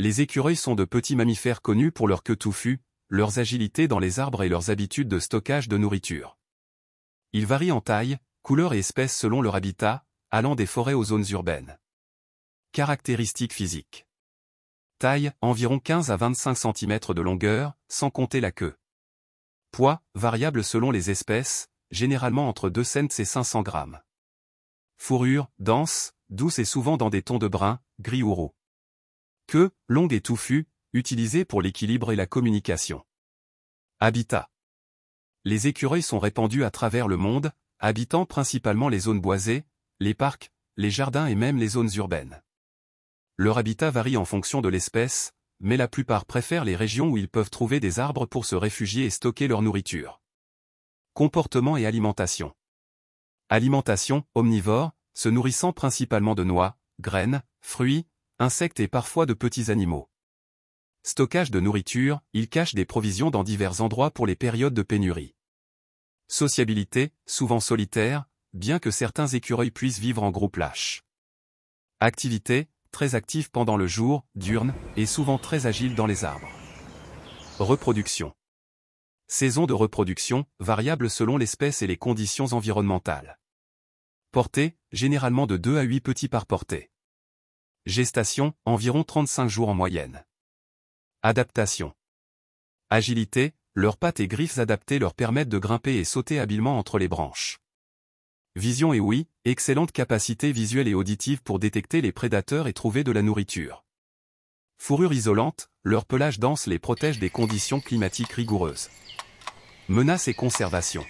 Les écureuils sont de petits mammifères connus pour leur queue touffue, leurs agilités dans les arbres et leurs habitudes de stockage de nourriture. Ils varient en taille, couleur et espèce selon leur habitat, allant des forêts aux zones urbaines. Caractéristiques physiques. Taille, environ 15 à 25 cm de longueur, sans compter la queue. Poids, variable selon les espèces, généralement entre 2 cents et 500 grammes. Fourrure, dense, douce et souvent dans des tons de brun, gris ou roux queue, longue et touffue, utilisée pour l'équilibre et la communication. Habitat. Les écureuils sont répandus à travers le monde, habitant principalement les zones boisées, les parcs, les jardins et même les zones urbaines. Leur habitat varie en fonction de l'espèce, mais la plupart préfèrent les régions où ils peuvent trouver des arbres pour se réfugier et stocker leur nourriture. Comportement et alimentation. Alimentation, omnivore, se nourrissant principalement de noix, graines, fruits, insectes et parfois de petits animaux. Stockage de nourriture, il cache des provisions dans divers endroits pour les périodes de pénurie. Sociabilité, souvent solitaire, bien que certains écureuils puissent vivre en groupe lâche. Activité, très active pendant le jour, diurne, et souvent très agile dans les arbres. Reproduction. Saison de reproduction, variable selon l'espèce et les conditions environnementales. Portée, généralement de 2 à 8 petits par portée. Gestation, environ 35 jours en moyenne. Adaptation. Agilité, leurs pattes et griffes adaptées leur permettent de grimper et sauter habilement entre les branches. Vision et oui, excellente capacité visuelle et auditive pour détecter les prédateurs et trouver de la nourriture. Fourrure isolante, leur pelage dense les protège des conditions climatiques rigoureuses. Menaces et conservation.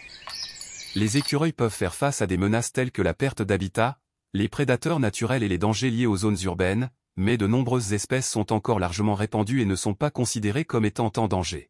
Les écureuils peuvent faire face à des menaces telles que la perte d'habitat, les prédateurs naturels et les dangers liés aux zones urbaines, mais de nombreuses espèces sont encore largement répandues et ne sont pas considérées comme étant en danger.